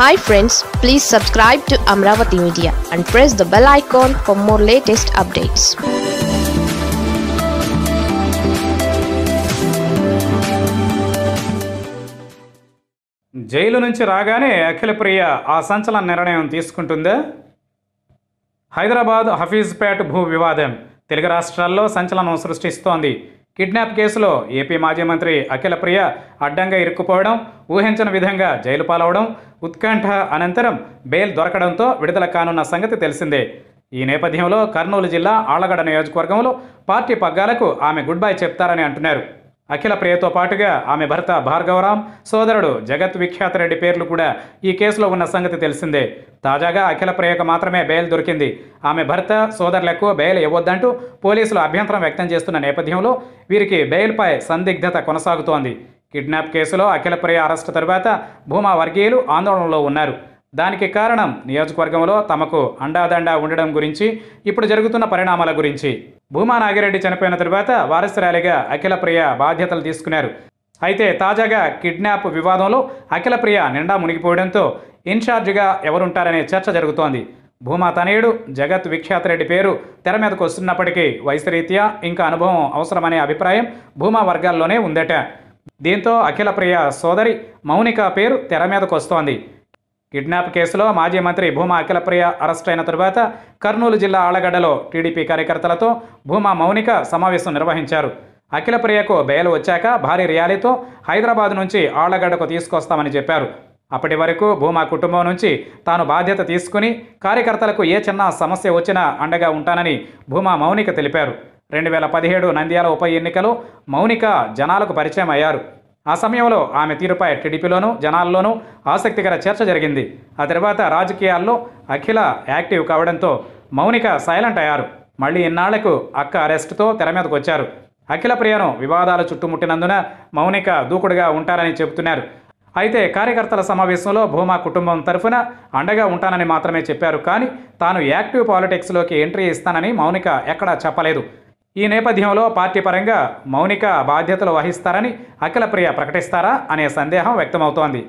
hi friends please subscribe to Amaravati media and press the bell icon for more latest updates jail నుంచి రాగానే అఖిలప్రియ ఆ సంచలన నిర్ణయం తీసుకుంటుందా హైదరాబాద్ హఫీజ్పేట్ భూ వివాదం తెలుగు రాష్ట్రాల్లో సంచలనం సృష్టిస్తోంది కిడ్నాప్ కేసులో ఏపీ మాజీ మంత్రి అఖిలప్రియ అడ్డంగా ఇరుక్కుపోవడం ఊహించిన విధంగా జైలు పాలవడం ఉత్కంఠ అనంతరం బెయిల్ దొరకడంతో విడుదల కానున్న సంగతి తెలిసిందే ఈ నేపథ్యంలో కర్నూలు జిల్లా ఆళ్లగడ నియోజకవర్గంలో పార్టీ పగ్గాలకు ఆమె గుడ్ బై చెప్తారని అంటున్నారు అఖిల ప్రియతో పాటుగా ఆమె భర్త భార్గవరాం సోదరుడు జగత్ విఖ్యాత రెడ్డి పేర్లు కూడా ఈ కేసులో ఉన్న సంగతి తెలిసిందే తాజాగా అఖిల ప్రియకు మాత్రమే బెయిల్ దొరికింది ఆమె భర్త సోదరులకు బెయిల్ ఇవ్వొద్దంటూ పోలీసులు అభ్యంతరం వ్యక్తం చేస్తున్న నేపథ్యంలో వీరికి బెయిల్పై సందిగ్ధత కొనసాగుతోంది కిడ్నాప్ కేసులో అఖిల ప్రియ అరెస్టు తరువాత భూమా వర్గీయులు ఆందోళనలో ఉన్నారు దానికి కారణం నియోజకవర్గంలో తమకు అండాదండా ఉండడం గురించి ఇప్పుడు జరుగుతున్న పరిణామాల గురించి భూమా నాగిరెడ్డి చనిపోయిన తరువాత వారసురాలిగా అఖిలప్రియ బాధ్యతలు తీసుకున్నారు అయితే తాజాగా కిడ్నాప్ వివాదంలో అఖిలప్రియ నిండా మునిగిపోవడంతో ఇన్ఛార్జిగా ఎవరుంటారనే చర్చ జరుగుతోంది భూమా తనయుడు జగత్ విఖ్యాత రెడ్డి పేరు తెర మీదకు వస్తున్నప్పటికీ వయసు రీత్యా ఇంకా అనుభవం అవసరమనే అభిప్రాయం భూమా వర్గాల్లోనే ఉందట దీంతో అఖిలప్రియ సోదరి మౌనిక పేరు తెర మీదకు వస్తోంది కిడ్నాప్ కేసులో మాజీ మంత్రి భూమా అఖిలప్రియ అరెస్ట్ అయిన తరువాత కర్నూలు జిల్లా ఆలగడ్డలో టీడీపీ కార్యకర్తలతో భూమా మౌనిక సమావేశం నిర్వహించారు అఖిలప్రియకు బెయిల్ వచ్చాక భారీ ర్యాలీతో హైదరాబాద్ నుంచి ఆళ్లగడ్డకు తీసుకొస్తామని చెప్పారు అప్పటి వరకు భూమా కుటుంబం నుంచి తాను బాధ్యత తీసుకుని కార్యకర్తలకు ఏ చిన్న సమస్య వచ్చినా అండగా ఉంటానని భూమా మౌనిక తెలిపారు రెండు వేల పదిహేడు నంద్యాల ఉప ఎన్నికలో మౌనిక జనాలకు పరిచయం అయ్యారు ఆ సమయంలో ఆమె తీరుపై టీడీపీలోనూ జనాల్లోనూ ఆసక్తికర చర్చ జరిగింది ఆ తర్వాత రాజకీయాల్లో అఖిల యాక్టివ్ కావడంతో మౌనిక సైలెంట్ అయ్యారు మళ్ళీ ఇన్నాళ్లకు అక్క అరెస్ట్తో తెర మీదకు వచ్చారు అఖిల ప్రియను వివాదాలు చుట్టుముట్టినందున మౌనిక దూకుడుగా ఉంటారని చెబుతున్నారు అయితే కార్యకర్తల సమావేశంలో భూమా కుటుంబం తరఫున అండగా ఉంటానని మాత్రమే చెప్పారు కానీ తాను యాక్టివ్ పాలిటిక్స్లోకి ఎంట్రీ ఇస్తానని మౌనిక ఎక్కడా చెప్పలేదు ఈ నేపథ్యంలో పార్టీ పరంగా మౌనిక బాధ్యతలు వహిస్తారని అఖిలప్రియ ప్రకటిస్తారా అనే సందేహం వ్యక్తమవుతోంది